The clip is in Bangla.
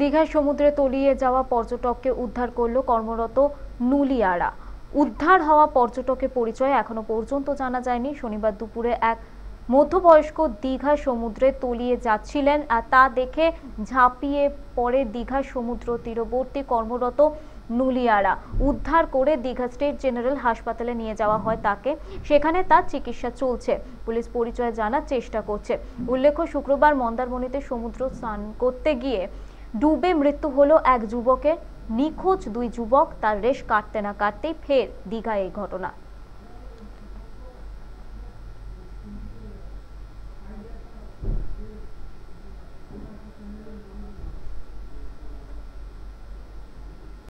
দীঘার সমুদ্রে তলিয়ে যাওয়া পর্যটককে উদ্ধার করল কর্মরত নুলিয়ারা উদ্ধার হওয়া পর্যটকের পরিচয় এখনো পর্যন্ত জানা যায়নি শনিবার দুপুরে এক মধ্যবয়স্ক দীঘা সমুদ্রে তলিয়ে যাচ্ছিলেন আর তা দেখে ঝাঁপিয়ে পড়ে দীঘা সমুদ্র তীরবর্তী কর্মরত নুলিয়ারা উদ্ধার করে দীঘা স্টেট জেনারেল হাসপাতালে নিয়ে যাওয়া হয় তাকে সেখানে তার চিকিৎসা চলছে পুলিশ পরিচয় জানার চেষ্টা করছে উল্লেখ্য শুক্রবার মন্দারমণিতে সমুদ্র স্নান করতে গিয়ে ডুবে মৃত্যু হলো এক যুবকের নিখোঁজ দুই যুবক তার রেশ কাটতে না কাটতেই ফের দীঘায় এই ঘটনা